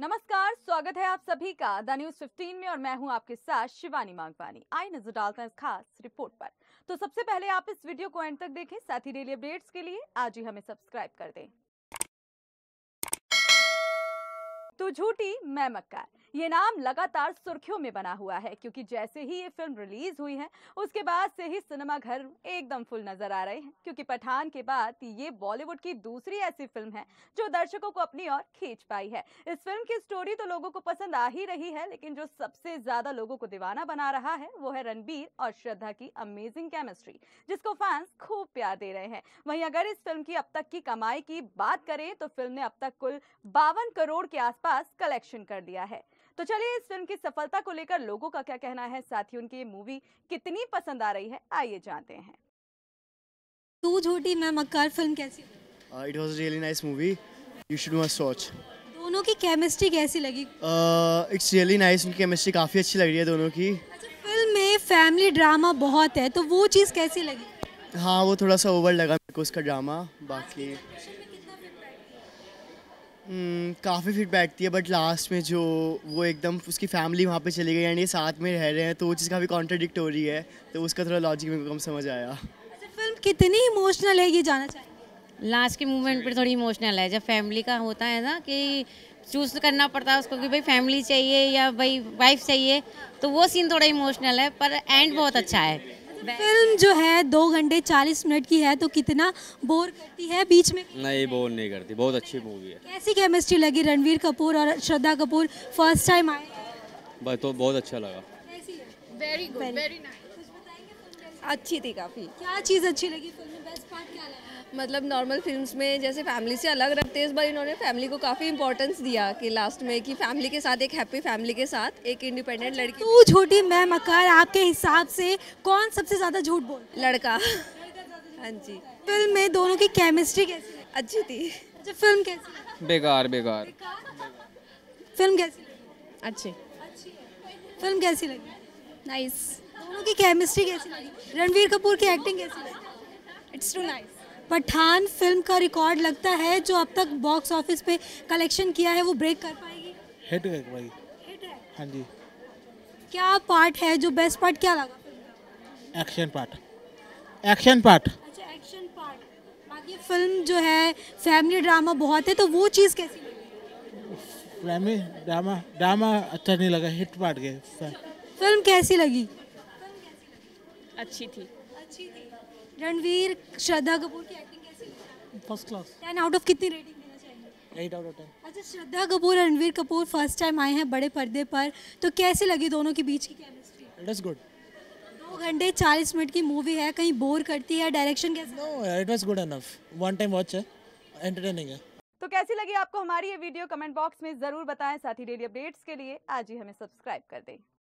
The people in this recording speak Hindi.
नमस्कार स्वागत है आप सभी का द न्यूज 15 में और मैं हूं आपके साथ शिवानी मांगवानी आई नजर डालते हैं इस खास रिपोर्ट पर तो सबसे पहले आप इस वीडियो को एंड तक देखें साथ ही डेली अपडेट्स के लिए आज ही हमें सब्सक्राइब कर दें तो झूठी मैं मक्का ये नाम लगातार सुर्खियों में बना हुआ है क्योंकि जैसे ही ये फिल्म रिलीज हुई है उसके बाद से ही सिनेमा घर एकदम फुल नजर आ रहे हैं क्योंकि पठान के बाद ये बॉलीवुड की दूसरी ऐसी फिल्म है जो दर्शकों को अपनी ओर खींच पाई है इस फिल्म की स्टोरी तो लोगों को पसंद आ ही रही है लेकिन जो सबसे ज्यादा लोगों को दीवाना बना रहा है वो है रणबीर और श्रद्धा की अमेजिंग केमिस्ट्री जिसको फैंस खूब प्यार दे रहे हैं वही अगर इस फिल्म की अब तक की कमाई की बात करें तो फिल्म ने अब तक कुल बावन करोड़ के आसपास कलेक्शन कर दिया है तो चलिए इस फिल्म की सफलता को लेकर लोगों का क्या कहना है साथ ही उनकी मूवी कितनी पसंद आ रही है आइए जानते हैं तू झूठी मैं मक्कार फिल्म कैसी it was really nice movie you should must watch दोनों की केमिस्ट्री कैसी लगी इट्स रियली नाइस उनकी केमिस्ट्री काफ़ी अच्छी लग रही है दोनों की अच्छा फिल्म में फैमिली ड्रामा बहुत है तो वो चीज़ कैसी लगी हाँ वो थोड़ा सा ओवर लगा मेरे को उसका ड्रामा बाकी काफ़ी फीडबैक थी बट लास्ट में जो वो एकदम उसकी फैमिली वहाँ पे चली गई एंड ये साथ में रह रहे हैं तो वो चीज़ काफ़ी कॉन्ट्रडिक्ट हो रही है तो उसका थोड़ा लॉजिक मेरे को कम समझ आया अच्छा, फिल्म कितनी इमोशनल है ये जाना चाहिए लास्ट के मूवमेंट पर थोड़ी इमोशनल है जब फैमिली का होता है ना कि चूज़ करना पड़ता है उसको कि भाई फैमिली चाहिए या भाई वाइफ चाहिए तो वो सीन थोड़ा इमोशनल है पर एंड बहुत अच्छा है फिल्म जो है दो घंटे चालीस मिनट की है तो कितना बोर करती है बीच में नहीं बोर नहीं करती बहुत अच्छी मूवी है कैसी केमिस्ट्री लगी रणवीर कपूर और श्रद्धा कपूर फर्स्ट टाइम आए तो बहुत अच्छा लगा वेरी गुड वेरी नाइस अच्छी थी काफ़ी क्या चीज़ अच्छी लगी फिल्म में बेस्ट पार्ट क्या लगा मतलब नॉर्मल फिल्म्स में जैसे फैमिली से अलग रखते हैं इस बार इन्होंने फैमिली को काफ़ी इंपॉर्टेंस दिया कि लास्ट में कि फैमिली के साथ एक हैप्पी फैमिली के साथ एक इंडिपेंडेंट अच्छा, लड़की तू छोटी मैं मकर आपके हिसाब से कौन सबसे ज़्यादा झूठ बोल लड़का हाँ जी फिल्म में दोनों की केमिस्ट्री कैसी अच्छी थी अच्छा फिल्म कैसी बेकार बेकार फिल्म कैसी अच्छी फिल्म कैसी लगी नाइस दोनों की केमिस्ट्री कैसी लगी रणवीर कपूर की एक्टिंग कैसी लगी it's too nice Pathaan film का रिकॉर्ड लगता है जो अब तक बॉक्स ऑफिस पे कलेक्शन किया है वो ब्रेक कर पाएगी हिट है हाँ जी क्या पार्ट है जो बेस्ट पार्ट क्या लगा एक्शन पार्ट एक्शन पार्ट अच्छा एक्शन पार्ट बाकी फिल्म जो है फैमिली ड्रामा बहुत है तो वो चीज़ कैसी लगी फैमिली ड्रामा ड्रामा अच्छा नहीं लगा हिट पार्ट गए फिल्म कैसी लगी अच्छी थी अच्छी थी रणवीर श्रद्धा कपूर की एक्टिंग कैसी first class ten out of कितनी रेटिंग एट आउट ऑफ अच्छा श्रद्धा कपूर रणवीर कपूर फर्स्ट टाइम आए हैं बड़े पर्दे पर तो कैसे लगी दोनों के बीच की केमिस्ट्री इट इज़ गुड दो घंटे चालीस मिनट की मूवी है कहीं बोर करती है डायरेक्शन कैसे it was good enough one time watch है एंटरटेनिंग है तो कैसी लगी आपको हमारी ये वीडियो कमेंट बॉक्स में ज़रूर बताएं साथ ही डेली अपडेट्स के लिए आज ही हमें सब्सक्राइब कर दें